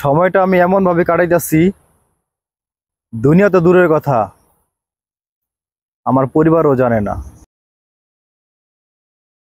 সময়টা আমি এমনভাবে যাচ্ছি দুনিয়া তো দূরের কথা আমার পরিবারও জানে না